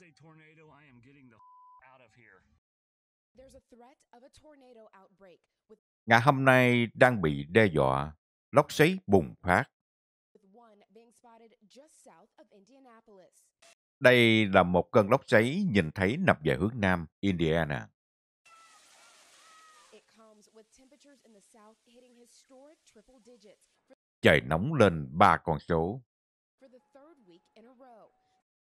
is a tornado. I am getting the out of here. There's a threat of a tornado outbreak with Ngã hôm nay đang bị đe dọa, lốc xoáy bùng phát. Đây là một cơn lốc xoáy nhìn thấy nằm về hướng nam Indiana. Trời nóng lên ba con số.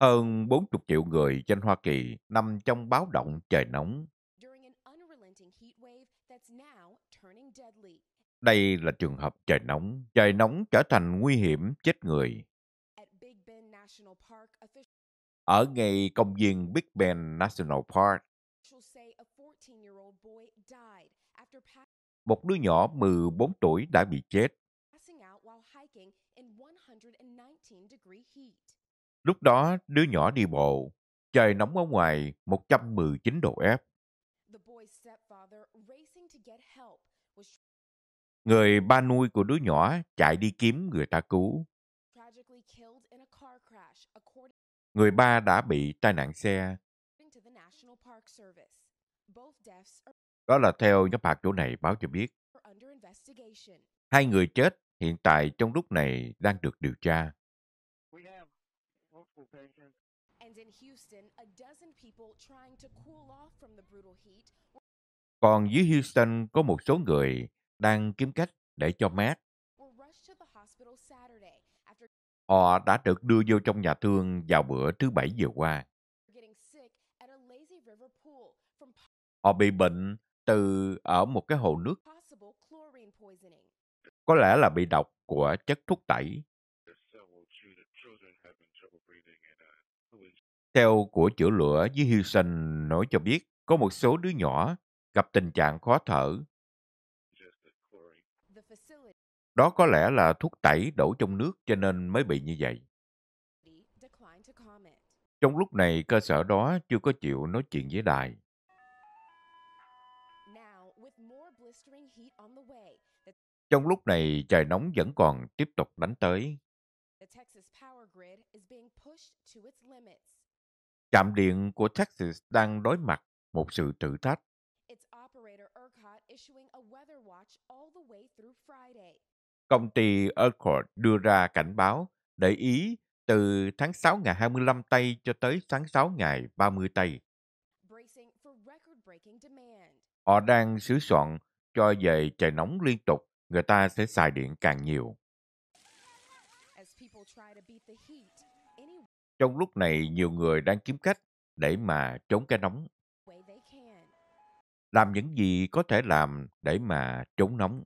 Hơn 40 triệu người trên Hoa Kỳ nằm trong báo động trời nóng. Đây là trường hợp trời nóng. Trời nóng trở thành nguy hiểm chết người. Ở ngay công viên Big Bend National Park, một đứa nhỏ 14 tuổi đã bị chết Lúc đó, đứa nhỏ đi bộ. Trời nóng ở ngoài 119 độ F. Người ba nuôi của đứa nhỏ chạy đi kiếm người ta cứu. Người ba đã bị tai nạn xe. Đó là theo nhóm hạt chỗ này báo cho biết. Hai người chết hiện tại trong lúc này đang được điều tra patients. And in Houston, a dozen people trying to cool off from the brutal heat. Còn dưới Houston có một số người đang kiếm cách để cho mát. Họ đã được đưa vô trong nhà thương vào bữa thứ bảy vừa qua. Họ bị bệnh từ ở một cái hồ nước. Có lẽ là bị độc của chất thuốc tẩy. theo của chữa lửa với Houston nói cho biết có một số đứa nhỏ gặp tình trạng khó thở. Đó có lẽ là thuốc tẩy đổ trong nước cho nên mới bị như vậy. Trong lúc này, cơ sở đó chưa có chịu nói chuyện với đài. Trong lúc này, trời nóng vẫn còn tiếp tục đánh tới. Trạm điện của Texas đang đối mặt một sự thử thách. Công ty ERCOT đưa ra cảnh báo để ý từ tháng 6 ngày 25 Tây cho tới tháng 6 ngày 30 Tây. Họ đang sửa soạn cho về trời nóng liên tục, người ta sẽ xài điện càng nhiều. Trong lúc này nhiều người đang kiếm cách để mà chống cái nóng. Làm những gì có thể làm để mà chống nóng.